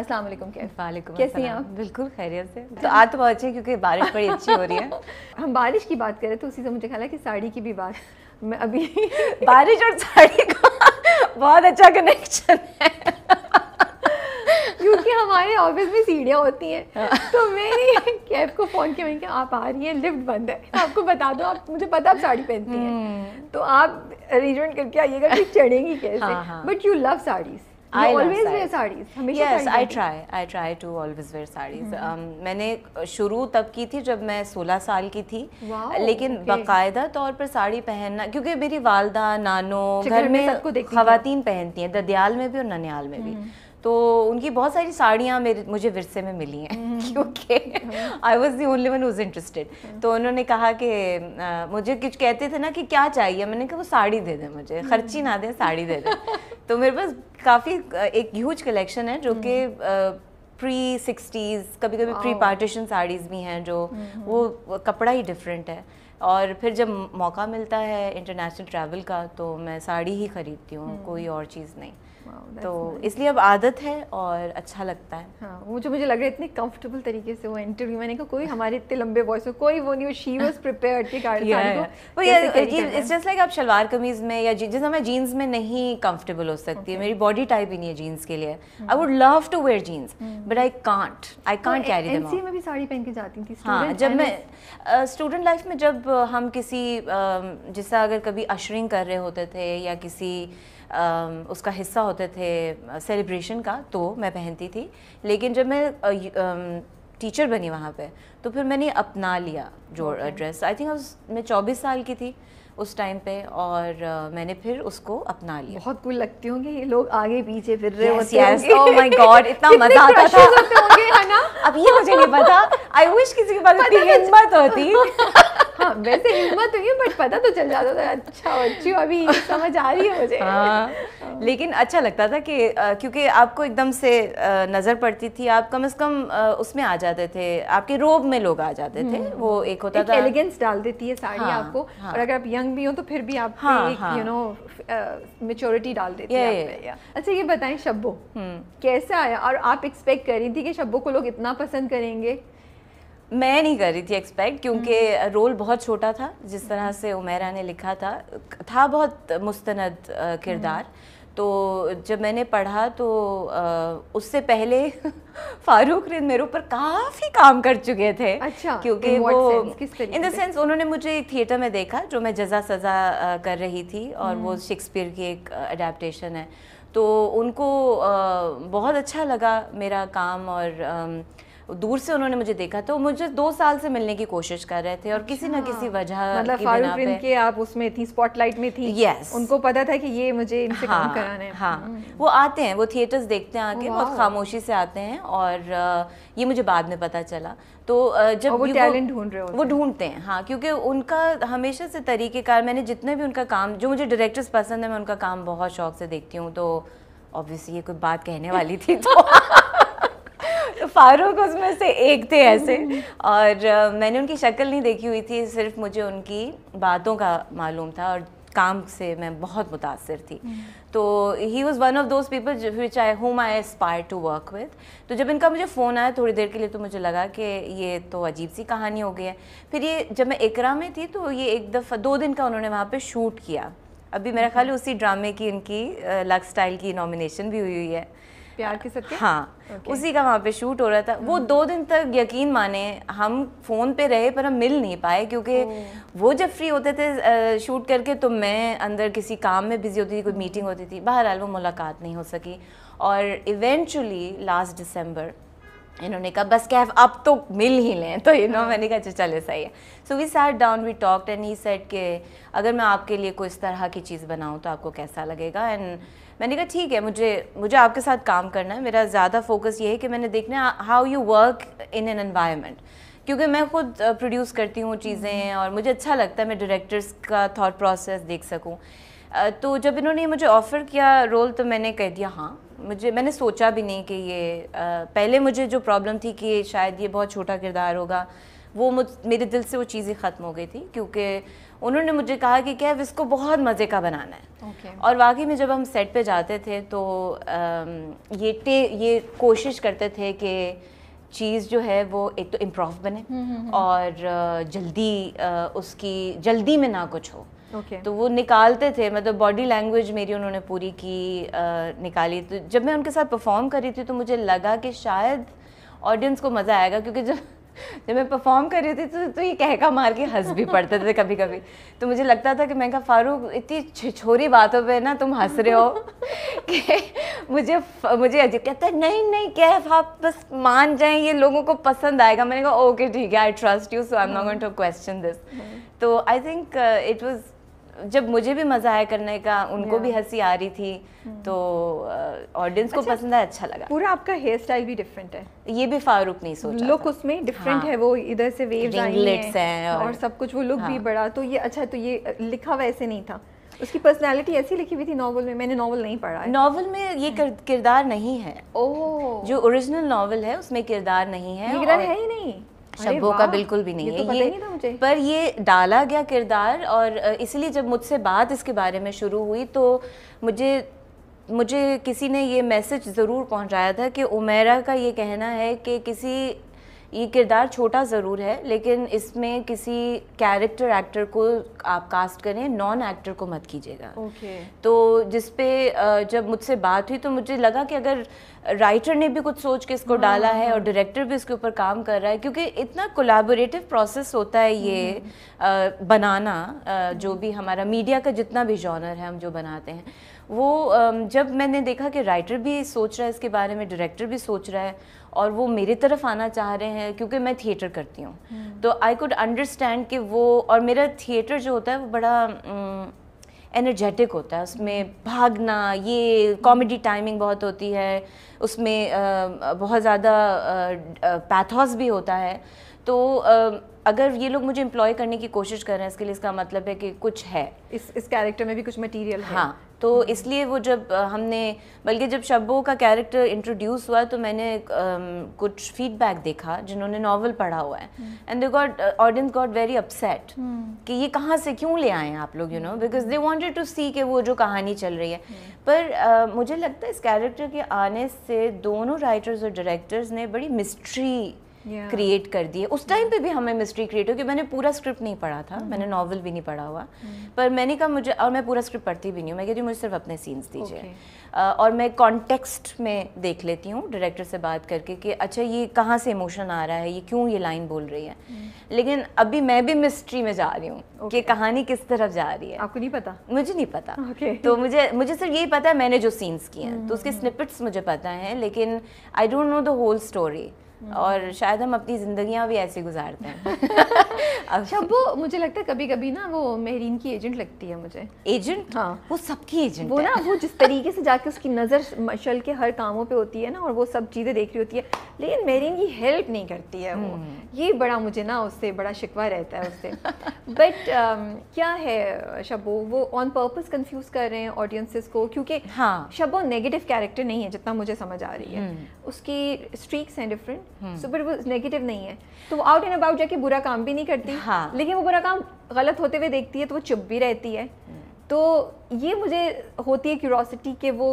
अस्सलाम वालेकुम वालेकुम कैसी हैं आप बिल्कुल खैरियत से तो आज तो बहुत क्योंकि बारिश बड़ी अच्छी हो रही है हम बारिश की बात करें तो उसी से मुझे ख्याल है कि साड़ी की भी बात मैं अभी बारिश और साड़ी का बहुत अच्छा कनेक्शन है क्योंकि हमारे ऑफिस में सीढ़ियाँ होती हैं हाँ। तो मैंने कैब को फ़ोन किया मैंने कहा आप आ रही हैं लिफ्ट बंद है आपको बता दो आप मुझे पता आप साड़ी पहनती हैं हम्म। तो आप अरेंजमेंट करके आइएगा कि चढ़ेंगी हाँ, कैसे but you love saris I you always wear sarees. yes, I try. I try to always wear sarees. Hmm. Um, मैंने शुरू तब की थी जब मैं 16 साल की थी wow, लेकिन okay. बाकायदा तौर पर साड़ी पहनना क्योंकि मेरी वालदा नानो अच्छा, घर में, खातन पहनती हैं ददयाल में भी और ननियाल में भी हम्म। तो उनकी बहुत सारी साड़ियाँ मेरे मुझे विरसे में मिली हैं हम्म। क्योंकि I was the only one was interested तो उन्होंने कहा कि आ, मुझे कुछ कहते थे ना कि क्या चाहिए मैंने कहा वो साड़ी दे दें मुझे हम्म। खर्ची ना दें साड़ी दे दें तो मेरे पास काफ़ी एक ह्यूज कलेक्शन है जो हम्म। कि प्री सिक्सटीज़ कभी कभी प्री पार्टीशन साड़ीज़ भी हैं जो वो कपड़ा ही डिफरेंट है और फिर जब मौका मिलता है इंटरनेशनल ट्रैवल का तो मैं साड़ी ही ख़रीदती हूँ कोई और चीज़ नहीं तो इसलिए अब आदत है और अच्छा लगता है हाँ वो जो मुझे लग रहा है इतने कंफर्टेबल तरीके से वो इंटरव्यू मैंने कहा कोई हमारे इतने लंबे वॉइस में कोई वो नहीं शी वाज प्रिपेयर्ड कि कार्ड इट्स जस्ट लाइक आप शलवार कमीज में या जी, जिस मैं जीन्स में नहीं कंफर्टेबल हो सकती okay. मेरी बॉडी टाइप ही नहीं है जीन्स के लिए I would love to wear jeans but I can't I can't carry them एनसी में भी साड़ी पहन के जाती थी हाँ जब मैं स्टूडेंट लाइफ में जब हम किसी जैसा अगर कभी अशरिंग कर रहे होते थे या किसी उसका हिस्सा होते थे सेलिब्रेशन का तो मैं पहनती थी लेकिन जब मैं टीचर बनी वहाँ पे तो फिर मैंने अपना लिया जो ड्रेस आई थिंक मैं चौबीस साल की थी उस टाइम पे और मैंने फिर उसको अपना लिया बहुत कुल लगती होंगी ये लोग आगे पीछे फिर रहे yes, yes, oh my इतना मजा आता था अब ये मुझे नहीं पता आई विश किसी के पास इतनी हिम्मत होती हाँ वैसे हिम्मत हुई है बट पता तो चल जाता था अच्छा बच्ची अभी समझ आ रही है मुझे हाँ, हाँ। लेकिन अच्छा लगता था कि क्योंकि आपको एकदम से नज़र पड़ती थी आप कम से कम उसमें आ जाते थे आपके रोब में लोग आ जाते थे हम्म। वो एक होता एक था एलिगेंस डाल देती है साड़ी हाँ, आपको हाँ, और अगर आप यंग भी हो तो फिर भी आप यू नो मेच्योरिटी डाल देती है अच्छा ये बताएं शब्बो हम्म। कैसा आया और आप एक्सपेक्ट कर रही थी कि शब्बो को लोग इतना पसंद करेंगे मैं नहीं कर रही थी एक्सपेक्ट क्योंकि रोल हम्म। बहुत छोटा था जिस तरह हम्म। से उमेरा ने लिखा था था बहुत मुस्तनद किरदार हम्म। तो जब मैंने पढ़ा तो उससे पहले फारूक रिंद मेरे ऊपर काफ़ी काम कर चुके थे अच्छा क्योंकि वो इन द सेंस उन्होंने मुझे एक थिएटर में देखा जो मैं जजा सज़ा कर रही थी और वो शेक्सपियर की एक अडेप्टशन है तो उनको बहुत अच्छा लगा मेरा काम और दूर से उन्होंने मुझे देखा तो मुझे दो साल से मिलने की कोशिश कर रहे थे और अच्छा। किसी ना किसी वजह मतलब फारूक के आप उसमें थी स्पॉटलाइट में थी यस उनको पता था कि ये मुझे इनसे हाँ, काम कराना है हाँ हम्म। वो आते हैं वो थिएटर्स देखते हैं आके बहुत खामोशी से आते हैं और ये मुझे बाद में पता चला तो जब वो टैलेंट ढूंढ रहे हो वो ढूंढते हैं हाँ क्योंकि उनका हमेशा से तरीक़ेकार मैंने जितने भी उनका काम जो मुझे डायरेक्टर्स पसंद है मैं उनका काम बहुत शौक से देखती हूँ तो ऑब्वियसली ये कोई बात कहने वाली थी तो फारूक उसमें से एक थे ऐसे हम्म। और मैंने उनकी शक्ल नहीं देखी हुई थी सिर्फ मुझे उनकी बातों का मालूम था और काम से मैं बहुत मुतासर थी हम्म। तो he was one of those people which I whom I aspire to work with तो जब इनका मुझे फ़ोन आया थोड़ी देर के लिए तो मुझे लगा कि ये तो अजीब सी कहानी हो गई है फिर ये जब मैं एकरा में थी तो ये एक दफ़ा दो दिन का उन्होंने वहाँ पर शूट किया अभी मेरा हम्म। ख्याल उसी ड्रामे की इनकी लक स्टाइल की नॉमिनेशन भी हुई हुई है प्यार के सत्य हाँ okay. उसी का वहाँ पे शूट हो रहा था वो हम्म। दो दिन तक यकीन माने हम फ़ोन पे रहे पर हम मिल नहीं पाए क्योंकि वो जब फ्री होते थे शूट करके तो मैं अंदर किसी काम में बिज़ी होती थी कोई मीटिंग होती थी बहरहाल वो मुलाकात नहीं हो सकी और इवेंचुअली लास्ट दिसंबर इन्होंने कहा बस कैफ अब तो मिल ही लें तो यू नो हाँ। मैंने कहा अच्छा चले सही है so we sat down we talked and he said के अगर मैं आपके लिए कोई इस तरह की चीज़ बनाऊँ तो आपको कैसा लगेगा एंड मैंने कहा ठीक है मुझे मुझे आपके साथ काम करना है मेरा ज़्यादा फोकस ये है कि मैंने देखना how you work in an environment क्योंकि मैं खुद प्रोड्यूस करती हूँ चीज़ें हम्म। और मुझे अच्छा लगता है मैं डायरेक्टर्स का थॉट प्रोसेस देख सकूँ तो जब इन्होंने मुझे ऑफ़र किया रोल तो मैंने कह दिया हाँ मुझे मैंने सोचा भी नहीं कि ये पहले मुझे जो प्रॉब्लम थी कि शायद ये बहुत छोटा किरदार होगा वो मुझ मेरे दिल से वो चीज़ें ख़त्म हो गई थी क्योंकि उन्होंने मुझे कहा कि क्या इसको बहुत मज़े का बनाना है okay. और वाकई में जब हम सेट पे जाते थे तो आ, ये टे ये कोशिश करते थे कि चीज़ जो है वो एक तो इम्प्रूव बने हम्म, हम्म, हम्म। और जल्दी उसकी जल्दी में ना कुछ हो okay. तो वो निकालते थे मतलब बॉडी लैंग्वेज मेरी उन्होंने पूरी की आ, निकाली तो जब मैं उनके साथ परफॉर्म कर रही थी तो मुझे लगा कि शायद ऑडियंस को मज़ा आएगा क्योंकि जब जब मैं परफॉर्म कर रही थी तो, तो ये कहका मार के हंस भी पड़ते थे कभी कभी तो मुझे लगता था कि मैं कहा फारूक इतनी छिछोरी बातों पे ना तुम हंस रहे हो कि मुझे मुझे अजीब कहता है नहीं नहीं कैफ आप बस मान जाएं ये लोगों को पसंद आएगा मैंने कहा ओके ठीक है I trust you so I am not going to question this तो आई थिंक इट वाज जब मुझे भी मजा आया करने का उनको भी हंसी आ रही थी hmm. तो ऑडियंस uh, को अच्छा, पसंद आया अच्छा लगा पूरा आपका हेयर स्टाइल भी डिफरेंट है ये भी फारूक नहीं सोचा लुक उसमें डिफरेंट हाँ। है वो इधर से वेव्स हैं और सब कुछ वो लुक भी हाँ। बड़ा तो ये अच्छा तो ये लिखा हुआ ऐसे नहीं था उसकी पर्सनालिटी ऐसी लिखी हुई थी नॉवल में मैंने नॉवल नहीं पढ़ा है नॉवल में ये hmm. किरदार नहीं है ओह जो ओरिजिनल नॉवल है उसमें किरदार नहीं है किरदार है ही नहीं शब्बों का बिल्कुल भी नहीं है तो ये नहीं पर ये डाला गया किरदार और इसलिए जब मुझसे बात इसके बारे में शुरू हुई तो मुझे मुझे किसी ने ये मैसेज ज़रूर पहुंचाया था कि उमेरा का ये कहना है कि किसी ये किरदार छोटा ज़रूर है लेकिन इसमें किसी कैरेक्टर एक्टर को आप कास्ट करें नॉन एक्टर को मत कीजिएगा okay. तो जिसपे जब मुझसे बात हुई तो मुझे लगा कि अगर राइटर ने भी कुछ सोच के इसको हाँ, डाला है और डायरेक्टर हाँ। भी इसके ऊपर काम कर रहा है क्योंकि इतना कोलाबोरेटिव प्रोसेस होता है ये आ, हम्म। बनाना आ, जो भी हमारा मीडिया का जितना भी जॉनर है हम जो बनाते हैं वो जब मैंने देखा कि राइटर भी सोच रहा है इसके बारे में डायरेक्टर भी सोच रहा है और वो मेरे तरफ आना चाह रहे हैं क्योंकि मैं थिएटर करती हूँ हम्म। तो आई कुड अंडरस्टैंड कि वो और मेरा थिएटर जो होता है वो बड़ा एनर्जेटिक होता है उसमें हम्म। भागना ये कॉमेडी टाइमिंग बहुत होती है उसमें बहुत ज़्यादा पैथॉस भी होता है तो अगर ये लोग मुझे एम्प्लॉय करने की कोशिश कर रहे हैं इसके लिए इसका मतलब है कि कुछ है इस इस कैरेक्टर में भी कुछ मटेरियल हाँ तो इसलिए वो जब हमने बल्कि जब शब्बो का कैरेक्टर इंट्रोड्यूस हुआ तो मैंने um, कुछ फीडबैक देखा जिन्होंने नावल पढ़ा हुआ है and they got audience got very upset कि ये कहाँ से क्यों ले आए हैं आप लोग you know because they wanted to see कि वो जो कहानी चल रही है hmm. पर uh, मुझे लगता है इस कैरेक्टर के आने से दोनों राइटर्स और डायरेक्टर्स ने बड़ी मिस्ट्री क्रिएट yeah. कर दिए उस टाइम पे भी हमें मिस्ट्री क्रिएट हो क्योंकि मैंने पूरा स्क्रिप्ट नहीं पढ़ा था mm. मैंने नॉवल भी नहीं पढ़ा हुआ mm. पर मैंने कहा मुझे और मैं पूरा स्क्रिप्ट पढ़ती भी नहीं हूँ मैं कहती हूँ मुझे सिर्फ अपने सीन्स दीजिए okay. और मैं कॉन्टेक्स्ट में देख लेती हूँ डायरेक्टर से बात करके कि अच्छा ये कहाँ से इमोशन आ रहा है ये क्यों ये लाइन बोल रही है mm. लेकिन अभी मैं भी मिस्ट्री में जा रही हूँ okay. कि कहानी किस तरफ जा रही है आपको नहीं पता मुझे नहीं पता okay. तो मुझे मुझे सिर्फ यही पता है मैंने जो सीन्स किए हैं तो उसके स्निपिट्स मुझे पता है लेकिन I don't know the whole story और शायद हम अपनी जिंदगियां भी ऐसे गुजारते हैं शब्बो मुझे लगता है कभी कभी ना वो मेहरीन की एजेंट लगती है मुझे एजेंट हाँ वो सबकी एजेंट वो ना वो जिस तरीके से जाके उसकी नज़र मशल के हर कामों पे होती है ना और वो सब चीज़ें देख रही होती है लेकिन मेहरीन की हेल्प नहीं करती है वो हम्म। ये बड़ा मुझे ना उससे बड़ा शिकवा रहता है उससे बट um, क्या है शबो वो ऑन पर्पज़ कंफ्यूज कर रहे हैं ऑडियंसेस को क्योंकि हाँ शबो नेगेटिव कैरेक्टर नहीं है जितना मुझे समझ आ रही है हम्म। उसकी स्ट्रीक्स हैं डिफरेंट सो बट वो नेगेटिव नहीं है तो आउट एंड अबाउट जाके बुरा काम भी नहीं नहीं करती हाँ लेकिन वो बुरा काम गलत होते हुए देखती है तो वो चुप भी रहती है तो ये मुझे होती है क्यूरोसिटी के वो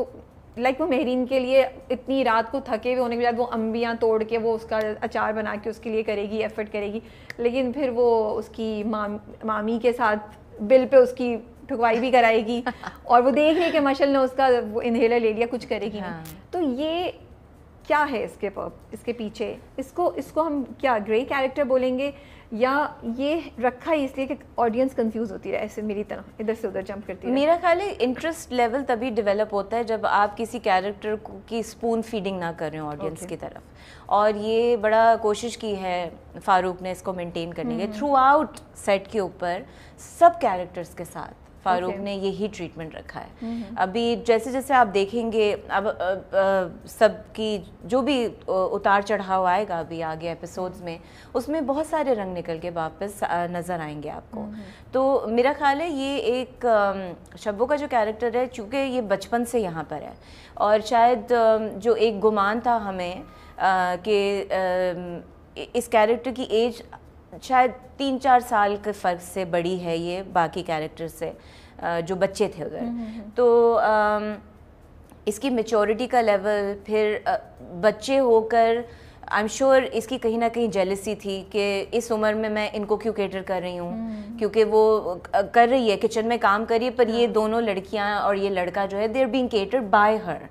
लाइक वो महरीन के लिए इतनी रात को थके हुए होने के बाद वो अम्बियाँ तोड़ के वो उसका अचार बना के उसके लिए करेगी एफर्ट करेगी लेकिन फिर वो उसकी माम मामी के साथ बिल पे उसकी ठुकवाई भी कराएगी और वो देख रही है कि मशल ने उसका वो इन्हेलर ले लिया कुछ करेगी हाँ। तो ये क्या है इसके पर इसके पीछे इसको इसको हम क्या ग्रे कैरेक्टर बोलेंगे या ये रखा ही इसलिए कि ऑडियंस कंफ्यूज होती है ऐसे मेरी तरह इधर से उधर जंप करती है मेरा ख्याल है इंटरेस्ट लेवल तभी डेवलप होता है जब आप किसी कैरेक्टर की स्पून फीडिंग ना कर रहे हो ऑडियंस okay. की तरफ और ये बड़ा कोशिश की है फारूक ने इसको मेंटेन करने के थ्रू आउट सेट के ऊपर सब कैरेक्टर्स के साथ फारूक okay. ने यही ट्रीटमेंट रखा है mm-hmm. अभी जैसे जैसे आप देखेंगे अब सबकी जो भी उतार चढ़ाव आएगा अभी आगे एपिसोड्स में उसमें बहुत सारे रंग निकल के वापस नज़र आएंगे आपको mm-hmm. तो मेरा ख्याल है ये एक शब्बों का जो कैरेक्टर है चूँकि ये बचपन से यहाँ पर है और शायद जो एक गुमान था हमें कि इस कैरेक्टर की एज शायद तीन चार साल के फ़र्क से बड़ी है ये बाकी कैरेक्टर से जो बच्चे थे उधर हम्म, हम्म, हम्म। तो इसकी मेचोरिटी का लेवल फिर बच्चे होकर आई एम श्योर इसकी कहीं ना कहीं जेलसी थी कि इस उम्र में मैं इनको क्यों केटर कर रही हूँ क्योंकि वो कर रही है किचन में काम कर रही है पर ये हाँ। दोनों लड़कियाँ और ये लड़का जो है they are being cater by her